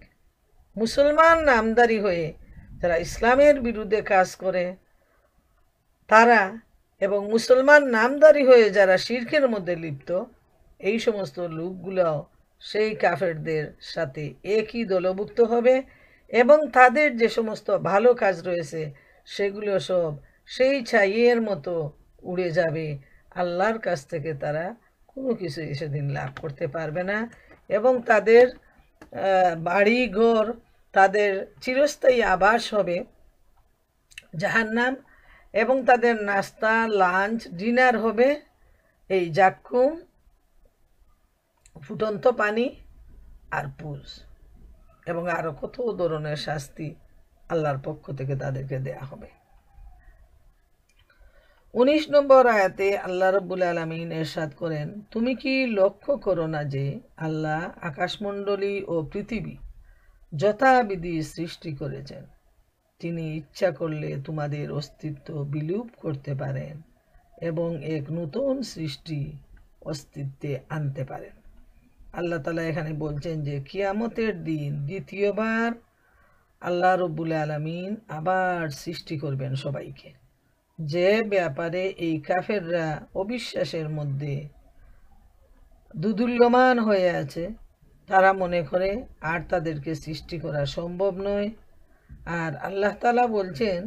মুসলমান নামদারি হয়ে যারা ইসলামের বিরুদ্ধে কাজ করে তারা এবং মুসলমান নামদারি হয়ে যারা শির্কের মধ্যে লিপ্ত এই সমস্ত লোকগুলো সেই কাফেরদের সাথে একই দলভুক্ত হবে এবং তাদের যে সমস্ত ভালো কাজ রয়েছে সেগুলো সব সেই ছাইয়ের মতো উড়ে যাবে আল্লাহর কাছ থেকে তারা কোনো কিছু সেদিন লাভ করতে পারবে না এবং তাদের বাড়ি ঘর তাদের চিরস্থায়ী আবাস হবে নাম এবং তাদের নাস্তা লাঞ্চ ডিনার হবে এই জাকুম ফুটন্ত পানি আর পুজ এবং আরও কত ধরনের শাস্তি আল্লাহর পক্ষ থেকে তাদেরকে দেয়া হবে উনিশ নম্বর আয়াতে আল্লাহ রব্বুল আলমিন এরশাদ করেন তুমি কি লক্ষ্য করো না যে আল্লাহ আকাশমণ্ডলী ও পৃথিবী যথাবিধি সৃষ্টি করেছেন তিনি ইচ্ছা করলে তোমাদের অস্তিত্ব বিলুপ করতে পারেন এবং এক নতুন সৃষ্টি অস্তিত্বে আনতে পারেন আল্লাহ তালা এখানে বলছেন যে কিয়ামতের দিন দ্বিতীয়বার আল্লাহ রব্বুল আলমিন আবার সৃষ্টি করবেন সবাইকে যে ব্যাপারে এই কাফেররা অবিশ্বাসের মধ্যে দুদুল্যমান হয়ে আছে তারা মনে করে আর তাদেরকে সৃষ্টি করা সম্ভব নয় আর আল্লাহ তালা বলছেন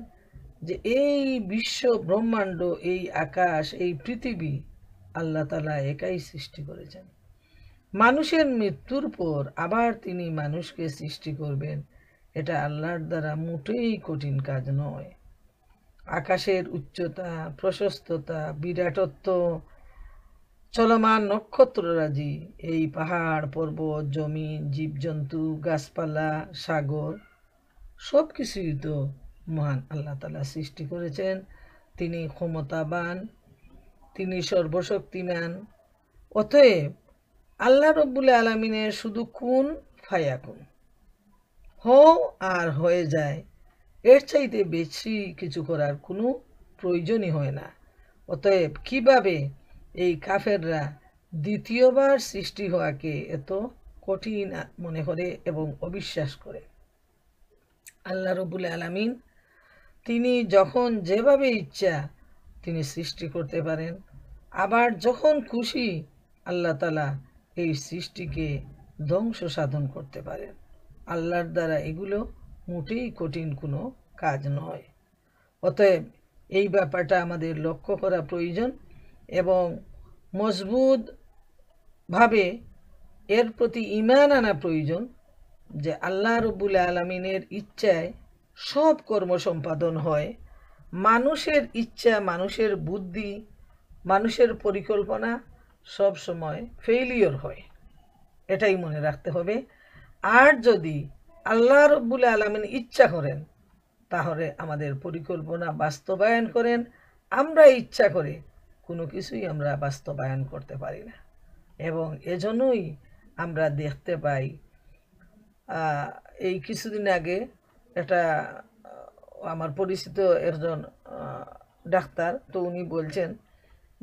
যে এই বিশ্ব ব্রহ্মাণ্ড এই আকাশ এই পৃথিবী আল্লাহ তালা একাই সৃষ্টি করেছেন মানুষের মৃত্যুর পর আবার তিনি মানুষকে সৃষ্টি করবেন এটা আল্লাহর দ্বারা মোটেই কঠিন কাজ নয় আকাশের উচ্চতা প্রশস্ততা বিরাটত্ব চলমান নক্ষত্ররাজি এই পাহাড় পর্বত জমিন জীবজন্তু গাছপালা সাগর সব কিছুই তো মহান আল্লাহ তালা সৃষ্টি করেছেন তিনি ক্ষমতাবান তিনি সর্বশক্তিমান অতএব আল্লাহ রব্বুল আলমিনের শুধু কুন ফায়াকুন হো আর হয়ে যায় এর চাইতে বেশি কিছু করার কোনো প্রয়োজনই হয় না অতএব কিভাবে এই কাফেররা দ্বিতীয়বার সৃষ্টি হওয়াকে এত কঠিন মনে করে এবং অবিশ্বাস করে আল্লাহ রবুল আলামিন তিনি যখন যেভাবে ইচ্ছা তিনি সৃষ্টি করতে পারেন আবার যখন খুশি আল্লাহ তালা এই সৃষ্টিকে ধ্বংস সাধন করতে পারেন আল্লাহর দ্বারা এগুলো মোটেই কঠিন কোনো কাজ নয় অতএব এই ব্যাপারটা আমাদের লক্ষ্য করা প্রয়োজন এবং মজবুতভাবে এর প্রতি ইমান আনা প্রয়োজন যে আল্লাহ রব্বুল আলমিনের ইচ্ছায় সব কর্ম সম্পাদন হয় মানুষের ইচ্ছা মানুষের বুদ্ধি মানুষের পরিকল্পনা সব সময় ফেইলিওর হয় এটাই মনে রাখতে হবে আর যদি আল্লাহ রব্বুল আলমিন ইচ্ছা করেন তাহলে আমাদের পরিকল্পনা বাস্তবায়ন করেন আমরা ইচ্ছা করে কোনো কিছুই আমরা বাস্তবায়ন করতে পারি না এবং এজন্যই আমরা দেখতে পাই এই কিছুদিন আগে এটা আমার পরিচিত একজন ডাক্তার তো উনি বলছেন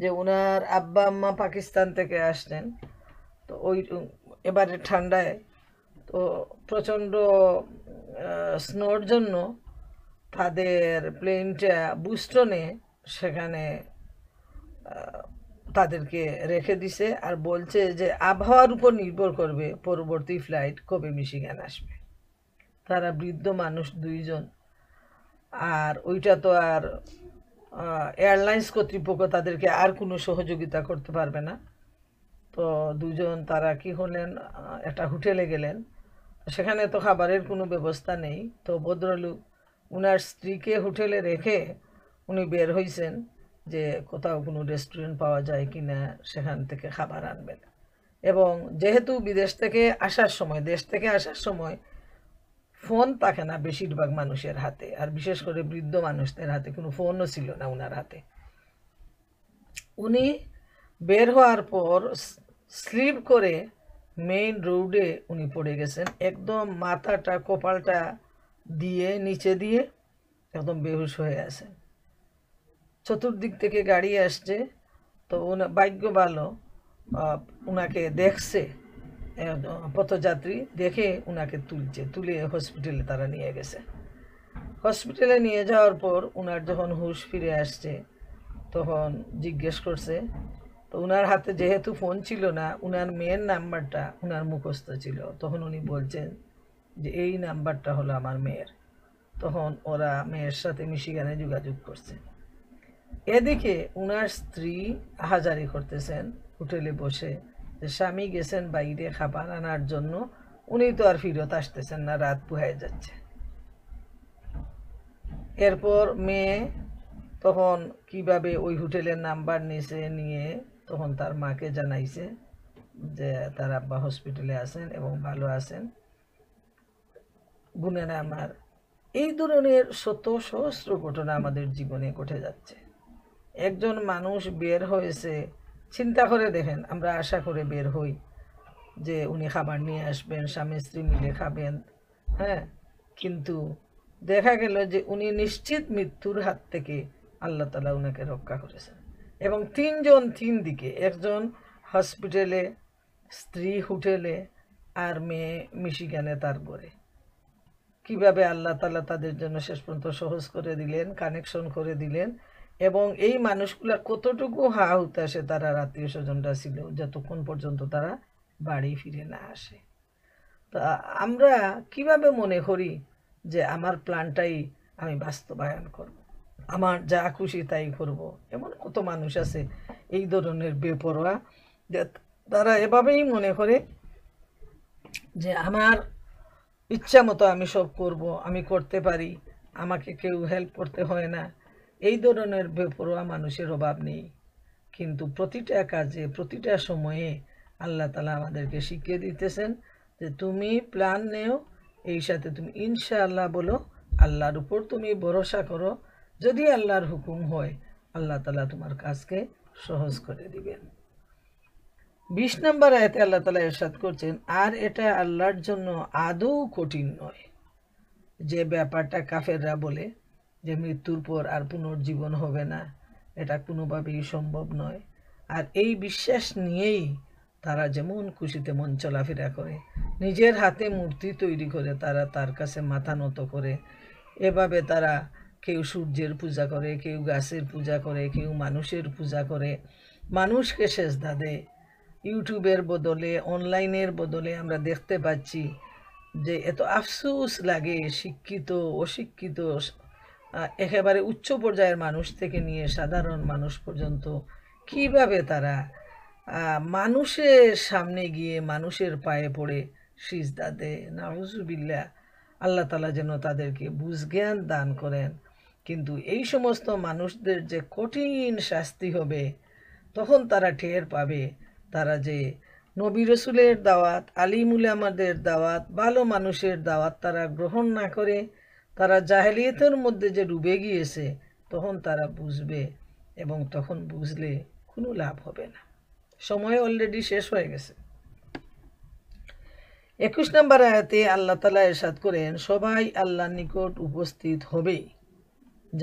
যে ওনার আব্বা আম্মা পাকিস্তান থেকে আসলেন তো ওই এবারে ঠান্ডায় তো প্রচণ্ড স্নোর জন্য তাদের প্লেনটা বুস্টনে সেখানে তাদেরকে রেখে দিছে আর বলছে যে আবহাওয়ার উপর নির্ভর করবে পরবর্তী ফ্লাইট কবে মিশিগান আসবে তারা বৃদ্ধ মানুষ দুইজন আর ওইটা তো আর এয়ারলাইন্স কর্তৃপক্ষ তাদেরকে আর কোনো সহযোগিতা করতে পারবে না তো দুজন তারা কি হলেন একটা হোটেলে গেলেন সেখানে তো খাবারের কোনো ব্যবস্থা নেই তো ভদ্রলোক উনার স্ত্রীকে হোটেলে রেখে উনি বের হয়েছেন যে কোথাও কোনো রেস্টুরেন্ট পাওয়া যায় কি না সেখান থেকে খাবার আনবেন এবং যেহেতু বিদেশ থেকে আসার সময় দেশ থেকে আসার সময় ফোন থাকে না বেশিরভাগ মানুষের হাতে আর বিশেষ করে বৃদ্ধ মানুষদের হাতে কোনো ফোনও ছিল না ওনার হাতে উনি বের হওয়ার পর স্লিপ করে মেইন রোডে উনি পড়ে গেছেন একদম মাথাটা কপালটা দিয়ে নিচে দিয়ে একদম বেহুশ হয়ে আছেন চতুর্দিক থেকে গাড়ি আসছে তো উনি ভাগ্য ভালো ওনাকে দেখছে পথযাত্রী দেখে ওনাকে তুলছে তুলে হসপিটালে তারা নিয়ে গেছে হসপিটালে নিয়ে যাওয়ার পর ওনার যখন হুশ ফিরে আসছে তখন জিজ্ঞেস করছে তো উনার হাতে যেহেতু ফোন ছিল না উনার মেয়ের নাম্বারটা উনার মুখস্থ ছিল তখন উনি বলছেন যে এই নাম্বারটা হলো আমার মেয়ের তখন ওরা মেয়ের সাথে মিশিগানে যোগাযোগ করছে এদিকে উনার স্ত্রী আহাজারি করতেছেন হোটেলে বসে যে স্বামী গেছেন বাইরে খাবার আনার জন্য উনি তো আর ফিরত আসতেছেন না রাত পুহায় যাচ্ছে এরপর মেয়ে তখন কিভাবে ওই হোটেলের নাম্বার নিচে নিয়ে তখন তার মাকে জানাইছে যে তার আব্বা হসপিটালে আছেন এবং ভালো আছেন গুণেরা আমার এই ধরনের শত সহস্র ঘটনা আমাদের জীবনে ঘটে যাচ্ছে একজন মানুষ বের হয়েছে চিন্তা করে দেখেন আমরা আশা করে বের হই যে উনি খাবার নিয়ে আসবেন স্বামী স্ত্রী মিলে খাবেন হ্যাঁ কিন্তু দেখা গেল যে উনি নিশ্চিত মৃত্যুর হাত থেকে আল্লাহ তালা উনাকে রক্ষা করেছেন এবং তিনজন তিন দিকে একজন হসপিটালে স্ত্রী হোটেলে আর মেয়ে মিশিগানে তার করে কিভাবে আল্লাহ তালা তাদের জন্য শেষ পর্যন্ত সহজ করে দিলেন কানেকশন করে দিলেন এবং এই মানুষগুলা কতটুকু হা হুতাশে তারা আত্মীয় স্বজনরা ছিল যতক্ষণ পর্যন্ত তারা বাড়ি ফিরে না আসে তা আমরা কিভাবে মনে করি যে আমার প্ল্যানটাই আমি বাস্তবায়ন করব আমার যা খুশি তাই করব। এমন কত মানুষ আছে এই ধরনের বেপরোয়া তারা এভাবেই মনে করে যে আমার ইচ্ছা মতো আমি সব করব আমি করতে পারি আমাকে কেউ হেল্প করতে হয় না এই ধরনের বেপরোয়া মানুষের অভাব নেই কিন্তু প্রতিটা কাজে প্রতিটা সময়ে আল্লাহ তালা আমাদেরকে শিখিয়ে দিতেছেন যে তুমি প্ল্যান নেও এই সাথে তুমি ইনশাআল্লাহ বলো আল্লাহর উপর তুমি ভরসা করো যদি আল্লাহর হুকুম হয় আল্লাহ তালা তোমার কাজকে সহজ করে দিবেন বিশ নম্বর আয়তে আল্লাহ তালা এরশাদ করছেন আর এটা আল্লাহর জন্য আদৌ কঠিন নয় যে ব্যাপারটা কাফেররা বলে যে মৃত্যুর পর আর পুনর্জীবন হবে না এটা কোনোভাবেই সম্ভব নয় আর এই বিশ্বাস নিয়েই তারা যেমন খুশি তেমন চলাফেরা করে নিজের হাতে মূর্তি তৈরি করে তারা তার কাছে মাথা নত করে এভাবে তারা কেউ সূর্যের পূজা করে কেউ গাছের পূজা করে কেউ মানুষের পূজা করে মানুষকে সেজদা দেয় ইউটিউবের বদলে অনলাইনের বদলে আমরা দেখতে পাচ্ছি যে এত আফসোস লাগে শিক্ষিত অশিক্ষিত একেবারে উচ্চ পর্যায়ের মানুষ থেকে নিয়ে সাধারণ মানুষ পর্যন্ত কিভাবে তারা মানুষের সামনে গিয়ে মানুষের পায়ে পড়ে সিজদা দেয় নাহজুবিল্লা আল্লাহ তালা যেন তাদেরকে বুঝ জ্ঞান দান করেন কিন্তু এই সমস্ত মানুষদের যে কঠিন শাস্তি হবে তখন তারা ঠের পাবে তারা যে নবী রসুলের দাওয়াত আমাদের দাওয়াত ভালো মানুষের দাওয়াত তারা গ্রহণ না করে তারা জাহেলিয়তের মধ্যে যে ডুবে গিয়েছে তখন তারা বুঝবে এবং তখন বুঝলে কোনো লাভ হবে না সময় অলরেডি শেষ হয়ে গেছে একুশ নম্বর আয়াতে আল্লাহ তালা এরশাদ করেন সবাই আল্লাহর নিকট উপস্থিত হবেই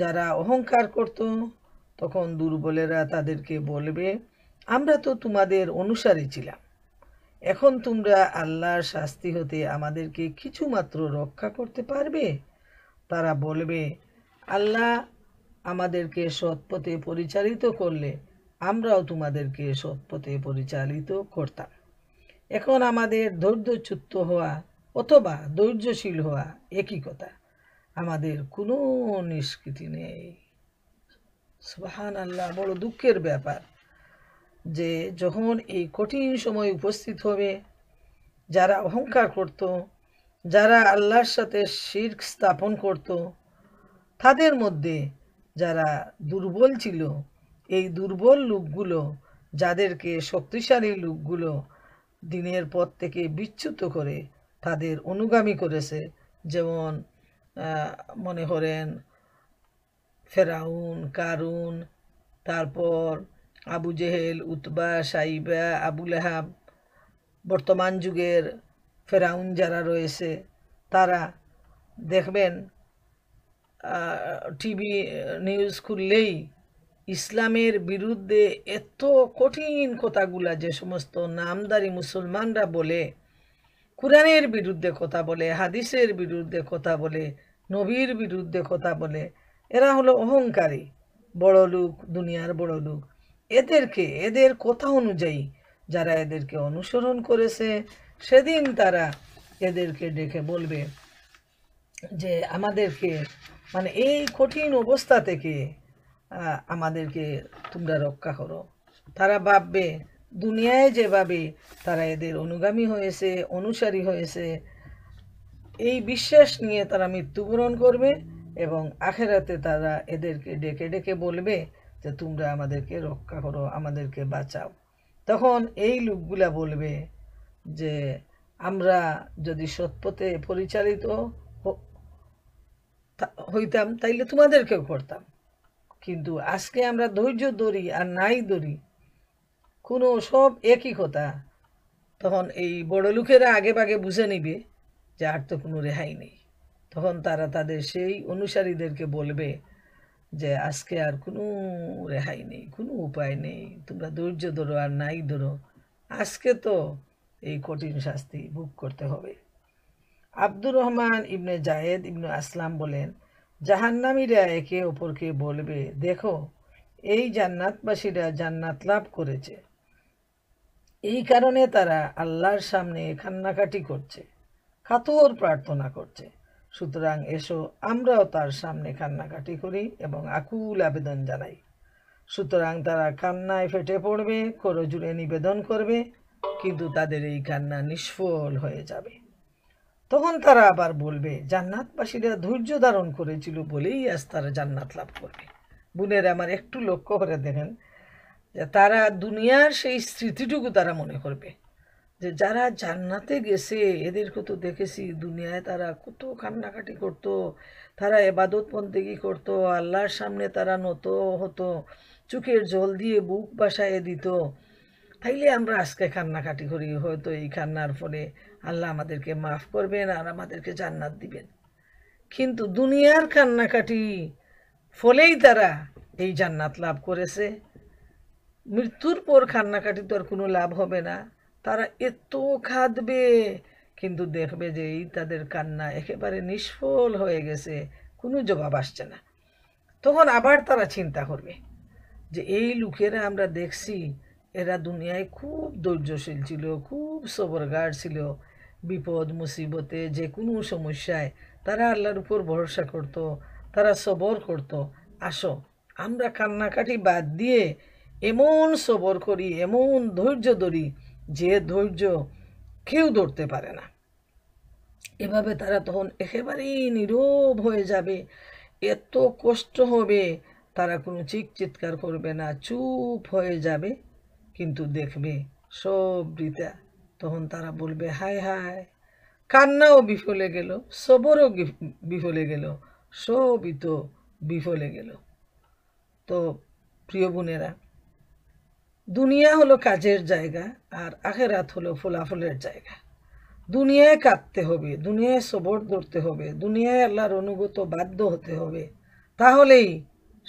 যারা অহংকার করত তখন দুর্বলেরা তাদেরকে বলবে আমরা তো তোমাদের অনুসারী ছিলাম এখন তোমরা আল্লাহর শাস্তি হতে আমাদেরকে কিছুমাত্র রক্ষা করতে পারবে তারা বলবে আল্লাহ আমাদেরকে সৎপথে পরিচালিত করলে আমরাও তোমাদেরকে সৎপথে পরিচালিত করতাম এখন আমাদের ধৈর্যচ্যুত হওয়া অথবা ধৈর্যশীল হওয়া একই কথা আমাদের কোনো নিষ্কৃতি নেই সুবাহান আল্লাহ বড় দুঃখের ব্যাপার যে যখন এই কঠিন সময় উপস্থিত হবে যারা অহংকার করত যারা আল্লাহর সাথে শির্ক স্থাপন করত তাদের মধ্যে যারা দুর্বল ছিল এই দুর্বল লোকগুলো যাদেরকে শক্তিশালী লোকগুলো দিনের পথ থেকে বিচ্যুত করে তাদের অনুগামী করেছে যেমন মনে করেন ফেরাউন কারুন তারপর আবু জেহেল উতবা সাইবা আবুল বর্তমান যুগের ফেরাউন যারা রয়েছে তারা দেখবেন টিভি নিউজ খুললেই ইসলামের বিরুদ্ধে এত কঠিন কথাগুলা যে সমস্ত নামদারি মুসলমানরা বলে কোরআনের বিরুদ্ধে কথা বলে হাদিসের বিরুদ্ধে কথা বলে নবীর বিরুদ্ধে কথা বলে এরা হলো অহংকারী বড় লোক দুনিয়ার বড় লোক এদেরকে এদের কথা অনুযায়ী যারা এদেরকে অনুসরণ করেছে সেদিন তারা এদেরকে ডেকে বলবে যে আমাদেরকে মানে এই কঠিন অবস্থা থেকে আমাদেরকে তোমরা রক্ষা করো তারা ভাববে দুনিয়ায় যেভাবে তারা এদের অনুগামী হয়েছে অনুসারী হয়েছে এই বিশ্বাস নিয়ে তারা মৃত্যুবরণ করবে এবং আখেরাতে তারা এদেরকে ডেকে ডেকে বলবে যে তোমরা আমাদেরকে রক্ষা করো আমাদেরকে বাঁচাও তখন এই লোকগুলা বলবে যে আমরা যদি সৎপথে পরিচালিত হইতাম তাইলে তোমাদেরকেও করতাম কিন্তু আজকে আমরা ধৈর্য ধরি আর নাই ধরি কোনো সব একই কথা তখন এই বড় লোকেরা আগে ভাগে বুঝে নিবে যার তো কোনো রেহাই নেই তখন তারা তাদের সেই অনুসারীদেরকে বলবে যে আজকে আর কোনো রেহাই নেই কোনো উপায় নেই তোমরা ধৈর্য ধরো আর নাই ধরো আজকে তো এই কঠিন শাস্তি ভোগ করতে হবে আব্দুর রহমান ইবনে জায়েদ ইবনে আসলাম বলেন জাহান্নামীরা একে অপরকে বলবে দেখো এই জান্নাতবাসীরা জান্নাত লাভ করেছে এই কারণে তারা আল্লাহর সামনে কান্নাকাটি করছে কাতর প্রার্থনা করছে সুতরাং এসো আমরাও তার সামনে কান্নাকাটি করি এবং আকুল আবেদন জানাই সুতরাং তারা কান্নায় ফেটে পড়বে করো জুড়ে নিবেদন করবে কিন্তু তাদের এই কান্না নিষ্ফল হয়ে যাবে তখন তারা আবার বলবে জান্নাতবাসীরা ধৈর্য ধারণ করেছিল বলেই আজ তারা জান্নাত লাভ করবে বোনের আমার একটু লক্ষ্য করে দেখেন যে তারা দুনিয়ার সেই স্মৃতিটুকু তারা মনে করবে যে যারা জান্নাতে গেছে এদেরকে তো দেখেছি দুনিয়ায় তারা কত কান্নাকাটি করত তারা এবাদত কি করত আল্লাহর সামনে তারা নত হতো চোখের জল দিয়ে বুক বাসায় দিত তাইলে আমরা আজকে কান্নাকাটি করি হয়তো এই কান্নার ফলে আল্লাহ আমাদেরকে মাফ করবেন আর আমাদেরকে জান্নাত দিবেন কিন্তু দুনিয়ার কান্নাকাটি ফলেই তারা এই জান্নাত লাভ করেছে মৃত্যুর পর কান্নাকাটি তো আর কোনো লাভ হবে না তারা এত খাদবে কিন্তু দেখবে যে এই তাদের কান্না একেবারে নিষ্ফল হয়ে গেছে কোনো জবাব আসছে না তখন আবার তারা চিন্তা করবে যে এই লোকেরা আমরা দেখছি এরা দুনিয়ায় খুব ধৈর্যশীল ছিল খুব সবরগার ছিল বিপদ মুসিবতে যে কোনো সমস্যায় তারা আল্লাহর উপর ভরসা করত তারা সবর করত আসো আমরা কান্নাকাটি বাদ দিয়ে এমন সবর করি এমন ধৈর্য ধরি যে ধৈর্য কেউ ধরতে পারে না এভাবে তারা তখন একেবারেই নীরব হয়ে যাবে এত কষ্ট হবে তারা কোনো চিক চিৎকার করবে না চুপ হয়ে যাবে কিন্তু দেখবে সব বৃতা তখন তারা বলবে হায় হায় কান্নাও বিফলে গেল সবরও বিফলে গেল সবই তো বিফলে গেল তো প্রিয় বোনেরা দুনিয়া হলো কাজের জায়গা আর আখেরাত হলো ফলাফলের জায়গা দুনিয়ায় কাঁদতে হবে দুনিয়ায় সবর ধরতে হবে দুনিয়ায় আল্লাহর অনুগত বাধ্য হতে হবে তাহলেই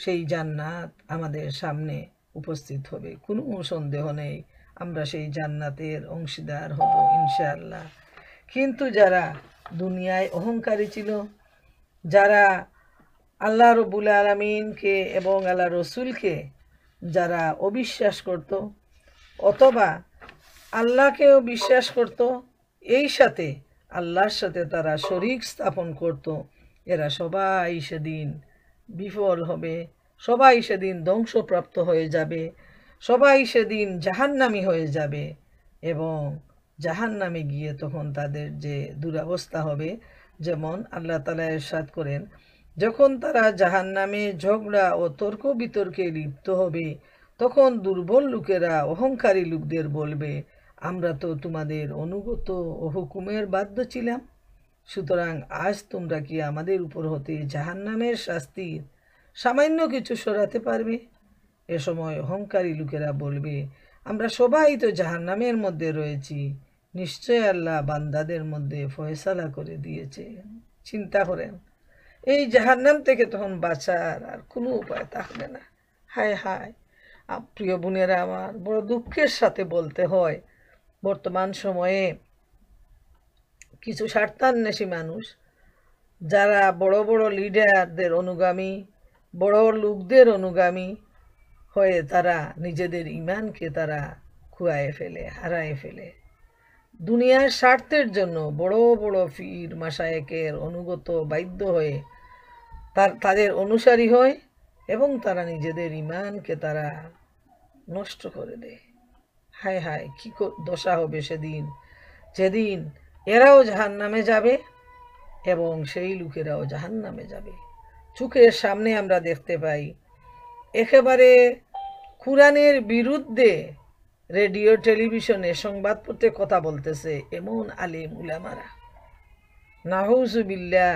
সেই জান্নাত আমাদের সামনে উপস্থিত হবে কোনো সন্দেহ নেই আমরা সেই জান্নাতের অংশীদার হব ইনশাআল্লাহ কিন্তু যারা দুনিয়ায় অহংকারী ছিল যারা আল্লাহ রবুল আলমিনকে এবং আল্লাহ রসুলকে যারা অবিশ্বাস করত অথবা আল্লাহকেও বিশ্বাস করত এই সাথে আল্লাহর সাথে তারা শরিক স্থাপন করত এরা সবাই সেদিন বিফল হবে সবাই সেদিন ধ্বংসপ্রাপ্ত হয়ে যাবে সবাই সেদিন জাহান্নামি হয়ে যাবে এবং জাহান্নামে গিয়ে তখন তাদের যে দুরাবস্থা হবে যেমন আল্লাহ তালা এরশাদ করেন যখন তারা নামে ঝগড়া ও তর্ক বিতর্কে লিপ্ত হবে তখন দুর্বল লোকেরা অহংকারী লোকদের বলবে আমরা তো তোমাদের অনুগত ও হুকুমের বাধ্য ছিলাম সুতরাং আজ তোমরা কি আমাদের উপর হতে জাহান্নামের শাস্তির সামান্য কিছু সরাতে পারবে এ সময় অহংকারী লোকেরা বলবে আমরা সবাই তো জাহান্নামের মধ্যে রয়েছি নিশ্চয় আল্লাহ বান্দাদের মধ্যে ফয়সালা করে দিয়েছে চিন্তা করেন এই জাহার নাম থেকে তখন বাঁচার আর কোনো উপায় থাকবে না হায় হায় প্রিয় বোনেরা আমার বড় দুঃখের সাথে বলতে হয় বর্তমান সময়ে কিছু স্বার্থান্বেষী মানুষ যারা বড় বড় লিডারদের অনুগামী বড় লোকদের অনুগামী হয়ে তারা নিজেদের ইমানকে তারা খুয়ায় ফেলে হারায় ফেলে দুনিয়ার স্বার্থের জন্য বড় বড় ফির মাসায়কের অনুগত বাধ্য হয়ে তার তাদের অনুসারী হয় এবং তারা নিজেদের ইমানকে তারা নষ্ট করে দেয় হায় হায় কি দশা হবে সেদিন যেদিন এরাও জাহান নামে যাবে এবং সেই লোকেরাও জাহান নামে যাবে চোখের সামনে আমরা দেখতে পাই একেবারে কোরআনের বিরুদ্ধে রেডিও টেলিভিশনে সংবাদপত্রে কথা বলতেছে এমন আলিম উলামারা বিল্লা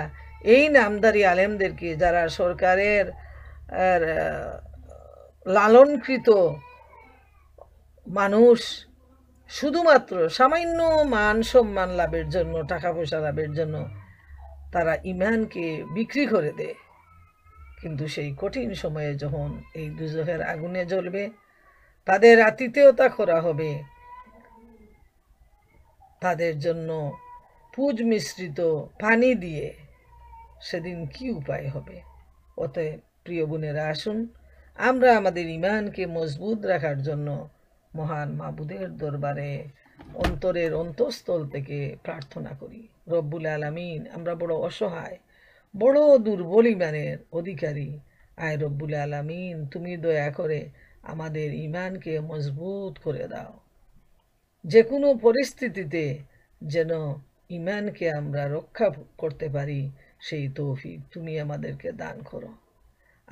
এই নামদারি আলেমদেরকে যারা সরকারের লালনকৃত মানুষ শুধুমাত্র সামান্য মান সম্মান লাভের জন্য টাকা পয়সা লাভের জন্য তারা ইমানকে বিক্রি করে দেয় কিন্তু সেই কঠিন সময়ে যখন এই দুজহের আগুনে জ্বলবে তাদের আতিথেয়তা করা হবে তাদের জন্য পুজ মিশ্রিত পানি দিয়ে সেদিন কি উপায় হবে অতএব প্রিয় বোনেরা আসুন আমরা আমাদের ইমানকে মজবুত রাখার জন্য মহান মাবুদের দরবারে অন্তরের অন্তঃস্থল থেকে প্রার্থনা করি রব্বুল আলমিন আমরা বড় অসহায় বড় দুর্বল ইমানের অধিকারী আয় রব্বুল আলমিন তুমি দয়া করে আমাদের ইমানকে মজবুত করে দাও যে কোনো পরিস্থিতিতে যেন ইমানকে আমরা রক্ষা করতে পারি সেই তৌফিক তুমি আমাদেরকে দান করো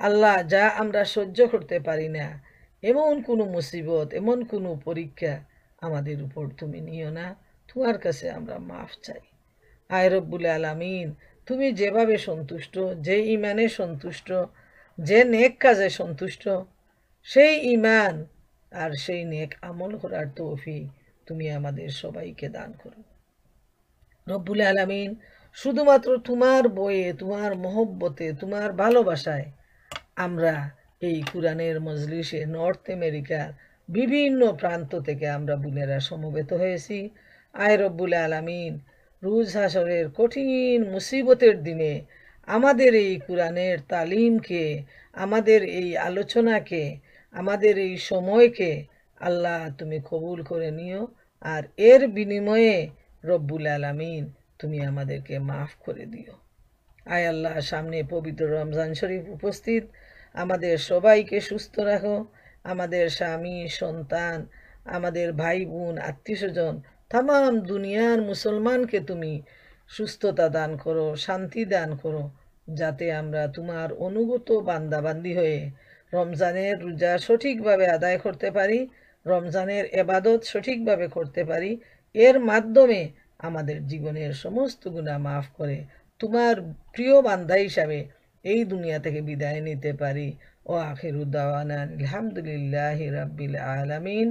আল্লাহ যা আমরা সহ্য করতে পারি না এমন কোনো মুসিবত এমন কোনো পরীক্ষা আমাদের উপর তুমি নিও না তোমার কাছে আমরা মাফ চাই আয় রব্বুল আলামিন তুমি যেভাবে সন্তুষ্ট যে ইমানে সন্তুষ্ট যে নেক কাজে সন্তুষ্ট সেই ইমান আর সেই নেক আমল করার তৌফি তুমি আমাদের সবাইকে দান করো রব্বুল আলামিন শুধুমাত্র তোমার বইয়ে তোমার মহব্বতে তোমার ভালোবাসায় আমরা এই কোরআনের মজলিসে নর্থ আমেরিকার বিভিন্ন প্রান্ত থেকে আমরা বুনেরা সমবেত হয়েছি আয় রব্বুল আলমিন রুজ হাসরের কঠিন মুসিবতের দিনে আমাদের এই কোরআনের তালিমকে আমাদের এই আলোচনাকে আমাদের এই সময়কে আল্লাহ তুমি কবুল করে নিও আর এর বিনিময়ে রব্বুল আলমিন তুমি আমাদেরকে মাফ করে দিও আয় আল্লাহ সামনে পবিত্র রমজান শরীফ উপস্থিত আমাদের সবাইকে সুস্থ রাখো আমাদের স্বামী সন্তান আমাদের ভাই বোন আত্মীয়স্বজন তাম দুনিয়ার মুসলমানকে তুমি সুস্থতা দান করো শান্তি দান করো যাতে আমরা তোমার অনুগত বান্দাবান্দি হয়ে রমজানের রোজা সঠিকভাবে আদায় করতে পারি রমজানের এবাদত সঠিকভাবে করতে পারি এর মাধ্যমে আমাদের জীবনের সমস্ত গুণা মাফ করে তোমার প্রিয় বান্ধা হিসাবে এই দুনিয়া থেকে বিদায় নিতে পারি ও আখিরুদ্দাওয়ান আলহামদুলিল্লাহ রাব্বিল আলামিন